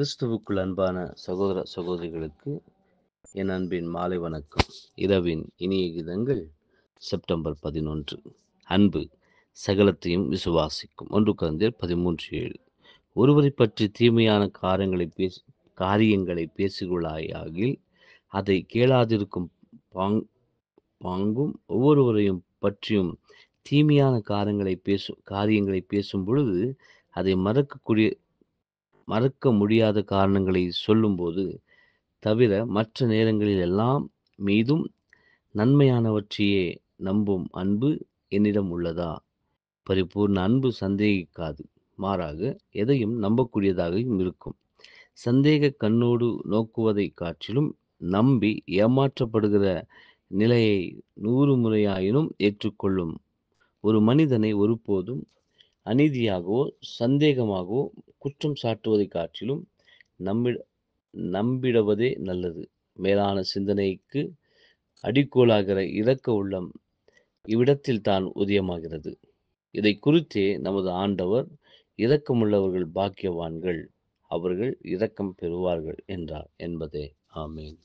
கிறிஸ்துவுக்குள் அன்பான சகோதர சகோதரிகளுக்கு என் அன்பின் மாலை வணக்கம் இரவின் இனிய கீதங்கள் செப்டம்பர் பதினொன்று அன்பு சகலத்தையும் விசுவாசிக்கும் ஒன்று கலந்தர் பதிமூன்று ஏழு ஒருவரை பற்றி தீமையான காரியங்களை பேசி காரியங்களை பேசுகிறாயாகில் அதை கேளாதிருக்கும் பாங் பாங்கும் ஒவ்வொருவரையும் பற்றியும் தீமையான காரியங்களை பேசும் காரியங்களை பேசும் பொழுது அதை மறக்கக்கூடிய மறக்க முடியாத காரணங்களை சொல்லும்போது தவிர மற்ற நேரங்களில் எல்லாம் மீதும் நன்மையானவற்றையே நம்பும் அன்பு என்னிடம் உள்ளதா பரிபூர்ண அன்பு சந்தேகிக்காது மாறாக எதையும் நம்பக்கூடியதாகவும் இருக்கும் சந்தேக கண்ணோடு நோக்குவதை காற்றிலும் நம்பி ஏமாற்றப்படுகிற நிலையை நூறு முறையாயினும் ஏற்றுக்கொள்ளும் ஒரு மனிதனை ஒருபோதும் அநீதியாகவோ சந்தேகமாகவோ குற்றம் சாட்டுவதை காட்டிலும் நம்பிட நம்பிடுவதே நல்லது மேலான சிந்தனைக்கு அடிக்கோளாகிற இறக்க உள்ளம் இவ்விடத்தில் தான் உதயமாகிறது இதை குறித்தே நமது ஆண்டவர் இரக்கமுள்ளவர்கள் பாக்கியவான்கள் அவர்கள் இரக்கம் பெறுவார்கள் என்றார் என்பதே ஆமேன்